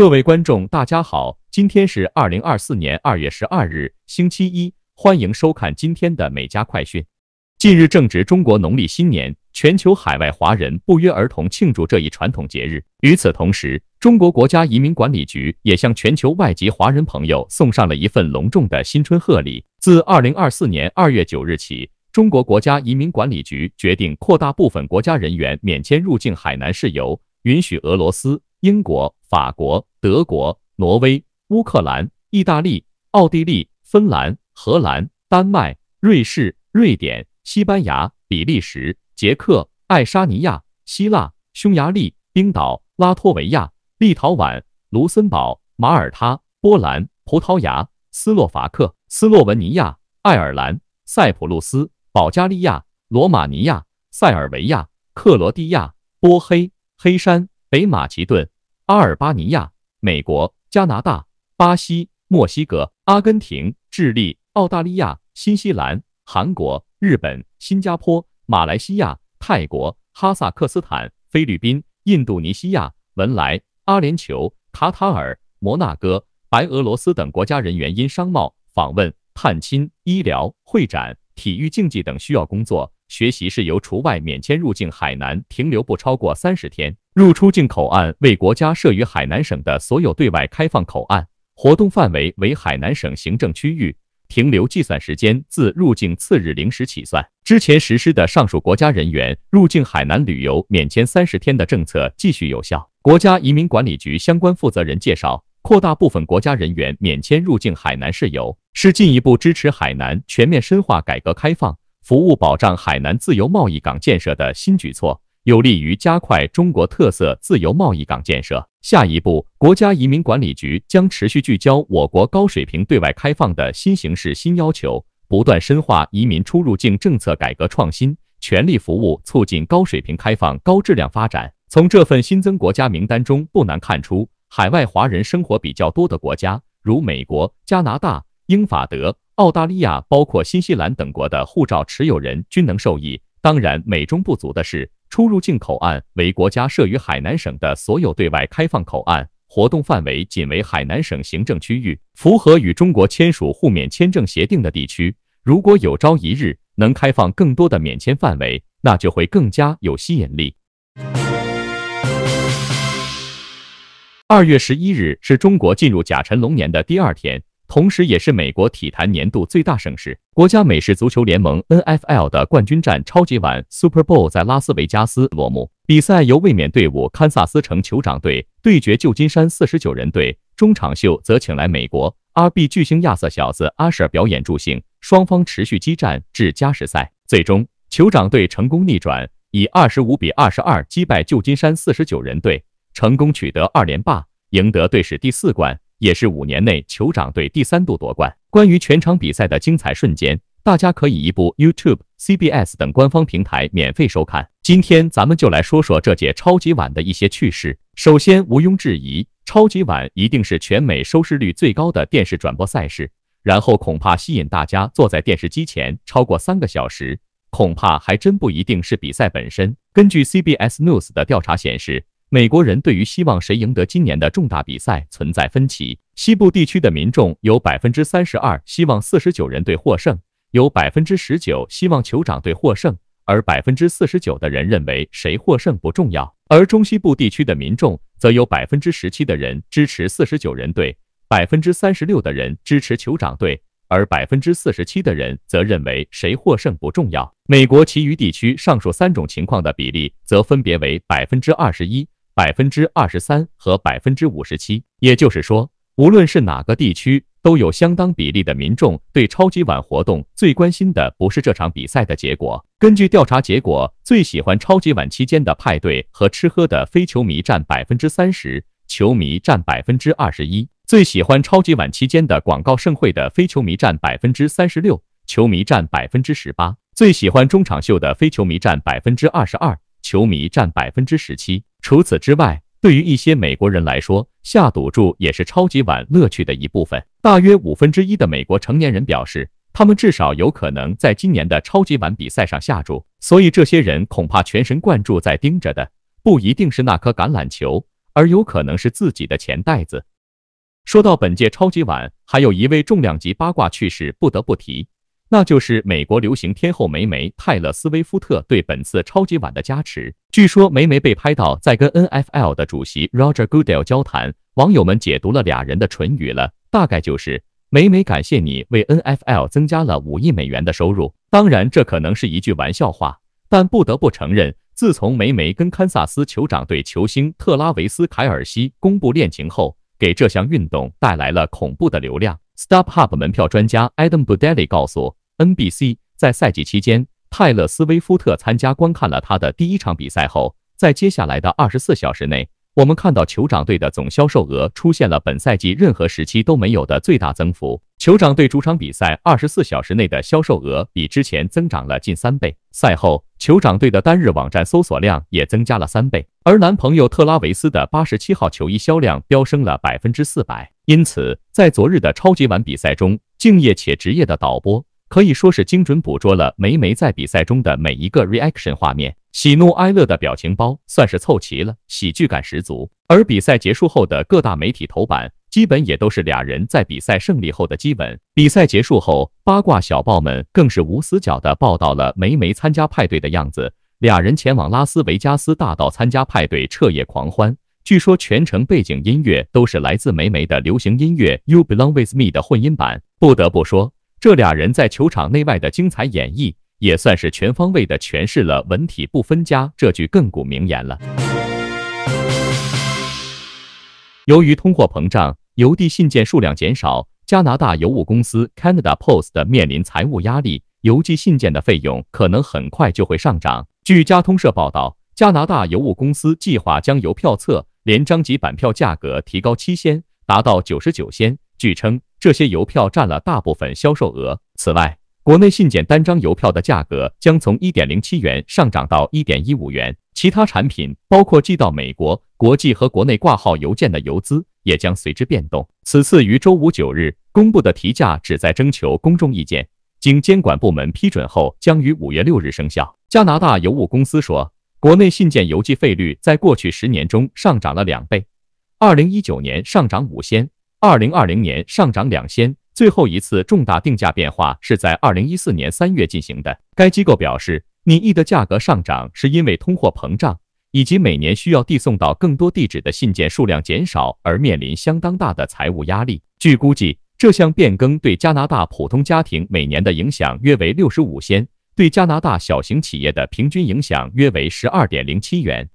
各位观众，大家好，今天是二零二四年二月十二日，星期一，欢迎收看今天的美加快讯。近日正值中国农历新年，全球海外华人不约而同庆祝这一传统节日。与此同时，中国国家移民管理局也向全球外籍华人朋友送上了一份隆重的新春贺礼。自二零二四年二月九日起，中国国家移民管理局决定扩大部分国家人员免签入境海南事由，允许俄罗斯。英国、法国、德国、挪威、乌克兰、意大利、奥地利、芬兰、荷兰、丹麦、瑞士、瑞典、西班牙、比利时、捷克、爱沙尼亚、希腊、匈牙利、冰岛、拉脱维亚、立陶宛、卢森堡、马耳他、波兰、葡萄牙、斯洛伐克、斯洛文尼亚、爱尔兰、塞浦路斯、保加利亚、罗马尼亚、塞尔维亚、克罗地亚、波黑、黑山。北马其顿、阿尔巴尼亚、美国、加拿大、巴西、墨西哥、阿根廷、智利、澳大利亚、新西兰、韩国、日本、新加坡、马来西亚、泰国、哈萨克斯坦、菲律宾、印度尼西亚、文莱、阿联酋、卡塔尔、摩纳哥、白俄罗斯等国家人员因商贸、访问、探亲、医疗、会展、体育竞技等需要工作、学习，是由除外免签入境海南，停留不超过三十天。入出境口岸为国家设于海南省的所有对外开放口岸，活动范围为海南省行政区域，停留计算时间自入境次日零时起算。之前实施的上述国家人员入境海南旅游免签三十天的政策继续有效。国家移民管理局相关负责人介绍，扩大部分国家人员免签入境海南事游，是进一步支持海南全面深化改革开放、服务保障海南自由贸易港建设的新举措。有利于加快中国特色自由贸易港建设。下一步，国家移民管理局将持续聚焦我国高水平对外开放的新形势新要求，不断深化移民出入境政策改革创新，全力服务促进高水平开放、高质量发展。从这份新增国家名单中，不难看出，海外华人生活比较多的国家，如美国、加拿大、英法德、澳大利亚，包括新西兰等国的护照持有人均能受益。当然，美中不足的是。出入境口岸为国家设于海南省的所有对外开放口岸，活动范围仅为海南省行政区域，符合与中国签署互免签证协定的地区。如果有朝一日能开放更多的免签范围，那就会更加有吸引力。二月十一日是中国进入甲辰龙年的第二天。同时，也是美国体坛年度最大盛事——国家美式足球联盟 （NFL） 的冠军战超级碗 （Super Bowl） 在拉斯维加斯落幕。比赛由卫冕队伍堪萨斯城酋长队对决旧金山四十九人队。中场秀则请来美国 R&B 巨星亚瑟小子 （A. 舍 Sher） 表演助兴。双方持续激战至加时赛，最终酋长队成功逆转，以二十五比二十二击败旧金山四十九人队，成功取得二连霸，赢得队史第四冠。也是五年内酋长队第三度夺冠。关于全场比赛的精彩瞬间，大家可以一部 YouTube、CBS 等官方平台免费收看。今天咱们就来说说这届超级碗的一些趣事。首先，毋庸置疑，超级碗一定是全美收视率最高的电视转播赛事。然后，恐怕吸引大家坐在电视机前超过三个小时，恐怕还真不一定是比赛本身。根据 CBS News 的调查显示，美国人对于希望谁赢得今年的重大比赛存在分歧。西部地区的民众有百分之三十二希望四十九人队获胜，有百分之十九希望酋长队获胜，而百分之四十九的人认为谁获胜不重要。而中西部地区的民众则有百分之十七的人支持四十九人队，百分之三十六的人支持酋长队，而百分之四十七的人则认为谁获胜不重要。美国其余地区上述三种情况的比例则分别为百分之二十一。百分之二十三和百分之五十七，也就是说，无论是哪个地区，都有相当比例的民众对超级碗活动最关心的不是这场比赛的结果。根据调查结果，最喜欢超级碗期间的派对和吃喝的非球迷占百分之三十，球迷占百分之二十一；最喜欢超级碗期间的广告盛会的非球迷占百分之三十六，球迷占百分之十八；最喜欢中场秀的非球迷占百分之二十二。球迷占百分之十七。除此之外，对于一些美国人来说，下赌注也是超级碗乐趣的一部分。大约五分之一的美国成年人表示，他们至少有可能在今年的超级碗比赛上下注。所以，这些人恐怕全神贯注在盯着的，不一定是那颗橄榄球，而有可能是自己的钱袋子。说到本届超级碗，还有一位重量级八卦趣事不得不提。那就是美国流行天后梅梅泰勒斯威夫特对本次超级碗的加持。据说梅梅被拍到在跟 NFL 的主席 Roger Goodell 交谈，网友们解读了俩人的唇语了，大概就是梅梅感谢你为 NFL 增加了五亿美元的收入。当然，这可能是一句玩笑话，但不得不承认，自从梅梅跟堪萨斯酋长队球星特拉维斯凯尔西公布恋情后，给这项运动带来了恐怖的流量。StubHub 门票专家 Adam Budelli 告诉。NBC 在赛季期间，泰勒·斯威夫特参加观看了他的第一场比赛后，在接下来的二十四小时内，我们看到酋长队的总销售额出现了本赛季任何时期都没有的最大增幅。酋长队主场比赛二十四小时内的销售额比之前增长了近三倍。赛后，酋长队的单日网站搜索量也增加了三倍，而男朋友特拉维斯的八十七号球衣销量飙升了百分之四百。因此，在昨日的超级碗比赛中，敬业且职业的导播。可以说是精准捕捉了梅梅在比赛中的每一个 reaction 画面，喜怒哀乐的表情包算是凑齐了，喜剧感十足。而比赛结束后的各大媒体头版，基本也都是俩人在比赛胜利后的基吻。比赛结束后，八卦小报们更是无死角的报道了梅梅参加派对的样子。俩人前往拉斯维加斯大道参加派对，彻夜狂欢。据说全程背景音乐都是来自梅梅的流行音乐《You Belong With Me》的混音版。不得不说。这俩人在球场内外的精彩演绎，也算是全方位的诠释了“文体不分家”这句亘古名言了。由于通货膨胀，邮递信件数量减少，加拿大邮务公司 Canada Post 面临财务压力，邮寄信件的费用可能很快就会上涨。据加通社报道，加拿大邮务公司计划将邮票册、连张及版票价格提高七仙，达到九十九仙。据称。这些邮票占了大部分销售额。此外，国内信件单张邮票的价格将从一点零七元上涨到一点一五元。其他产品，包括寄到美国国际和国内挂号邮件的邮资，也将随之变动。此次于周五九日公布的提价旨在征求公众意见，经监管部门批准后，将于五月六日生效。加拿大邮务公司说，国内信件邮寄费率在过去十年中上涨了两倍，二零一九年上涨五仙，二零二零年上涨两仙，最后一次重大定价变化是在二零一四年三月进行的。该机构表示，拟议的价格上涨是因为通货膨胀以及每年需要递送到更多地址的信件数量减少而面临相当大的财务压力。据估计，这项变更对加拿大普通家庭每年的影响约为六十五仙，对加拿大小型企业的平均影响约为十二点零七元。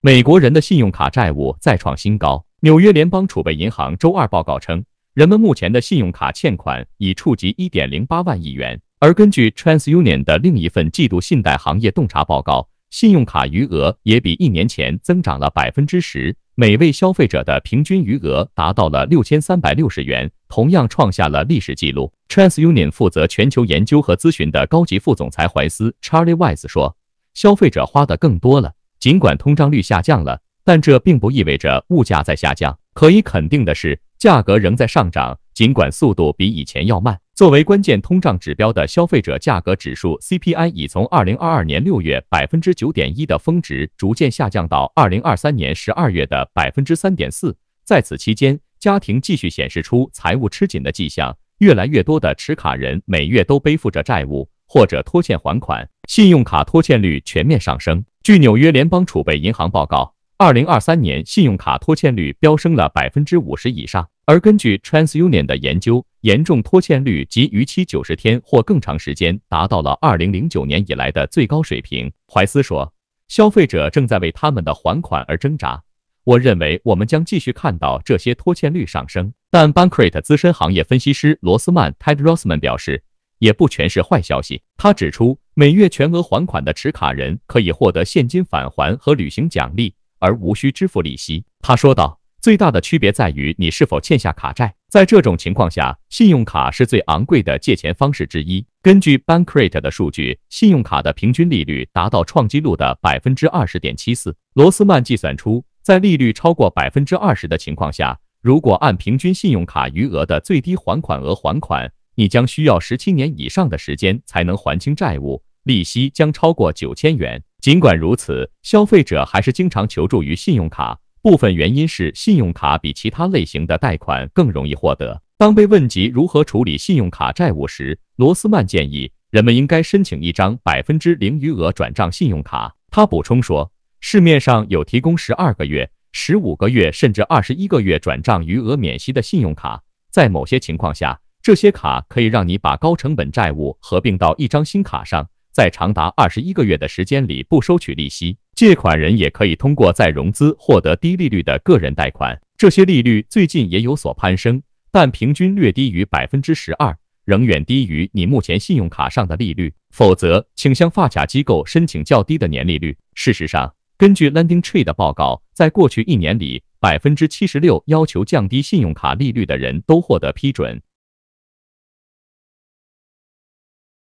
美国人的信用卡债务再创新高。纽约联邦储备银行周二报告称，人们目前的信用卡欠款已触及一点零八万亿元。而根据 TransUnion 的另一份季度信贷行业洞察报告，信用卡余额也比一年前增长了百分之十，每位消费者的平均余额达到了六千三百六十元，同样创下了历史记录。TransUnion 负责全球研究和咨询的高级副总裁怀斯 Charlie Weiss 说：“消费者花的更多了。”尽管通胀率下降了，但这并不意味着物价在下降。可以肯定的是，价格仍在上涨，尽管速度比以前要慢。作为关键通胀指标的消费者价格指数 （CPI） 已从2022年6月9.1%的峰值逐渐下降到2023年12月的3.4%。在此期间，家庭继续显示出财务吃紧的迹象，越来越多的持卡人每月都背负着债务或者拖欠还款，信用卡拖欠率全面上升。据纽约联邦储备银行报告，二零二三年信用卡拖欠率飙升了百分之五十以上。而根据 TransUnion 的研究，严重拖欠率及逾期九十天或更长时间达到了二零零九年以来的最高水平。怀斯说：“消费者正在为他们的还款而挣扎。”我认为我们将继续看到这些拖欠率上升。但 b a n k r a t e t 资深行业分析师罗斯曼 （Ted Rosman） 表示，也不全是坏消息。他指出。每月全额还款的持卡人可以获得现金返还和旅行奖励，而无需支付利息。他说道：“最大的区别在于你是否欠下卡债。在这种情况下，信用卡是最昂贵的借钱方式之一。根据 Bankrate 的数据，信用卡的平均利率达到创纪录的百分之二十点七四。罗斯曼计算出，在利率超过百分之二十的情况下，如果按平均信用卡余额的最低还款额还款，你将需要十七年以上的时间才能还清债务。”利息将超过九千元。尽管如此，消费者还是经常求助于信用卡。部分原因是信用卡比其他类型的贷款更容易获得。当被问及如何处理信用卡债务时，罗斯曼建议人们应该申请一张百分之零余额转账信用卡。他补充说，市面上有提供十二个月、十五个月甚至二十一个月转账余额免息的信用卡。在某些情况下，这些卡可以让你把高成本债务合并到一张新卡上。在长达二十一个月的时间里不收取利息，借款人也可以通过再融资获得低利率的个人贷款。这些利率最近也有所攀升，但平均略低于百分之十二，仍远低于你目前信用卡上的利率。否则，请向发卡机构申请较低的年利率。事实上，根据 Landing Tree 的报告，在过去一年里，百分之七十六要求降低信用卡利率的人都获得批准。